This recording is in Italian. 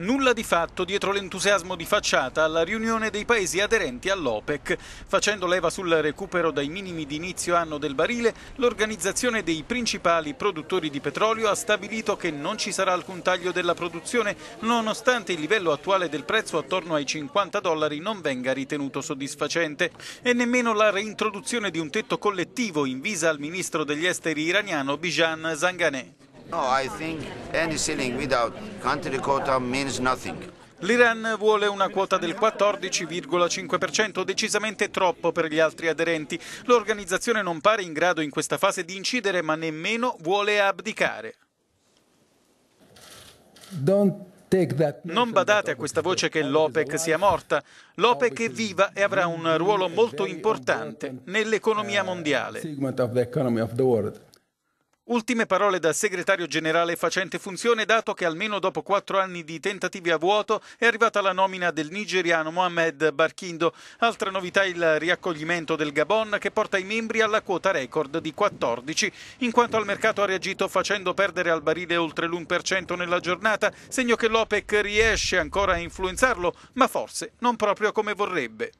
Nulla di fatto dietro l'entusiasmo di facciata alla riunione dei paesi aderenti all'OPEC. Facendo leva sul recupero dai minimi di inizio anno del barile, l'organizzazione dei principali produttori di petrolio ha stabilito che non ci sarà alcun taglio della produzione nonostante il livello attuale del prezzo attorno ai 50 dollari non venga ritenuto soddisfacente e nemmeno la reintroduzione di un tetto collettivo in visa al ministro degli esteri iraniano Bijan Zanganeh. No, I think any ceiling without country quota means nothing. L'Iran vuole una quota del 14,5%, decisamente troppo per gli altri aderenti. L'organizzazione non pare in grado in questa fase di incidere, ma nemmeno vuole abdicare. Non badate a questa voce che l'OPEC sia morta. L'OPEC è viva e avrà un ruolo molto importante nell'economia mondiale. Ultime parole da segretario generale facente funzione, dato che almeno dopo quattro anni di tentativi a vuoto è arrivata la nomina del nigeriano Mohamed Barkindo. Altra novità il riaccoglimento del Gabon che porta i membri alla quota record di 14, in quanto al mercato ha reagito facendo perdere al barile oltre l'1% nella giornata, segno che l'OPEC riesce ancora a influenzarlo, ma forse non proprio come vorrebbe.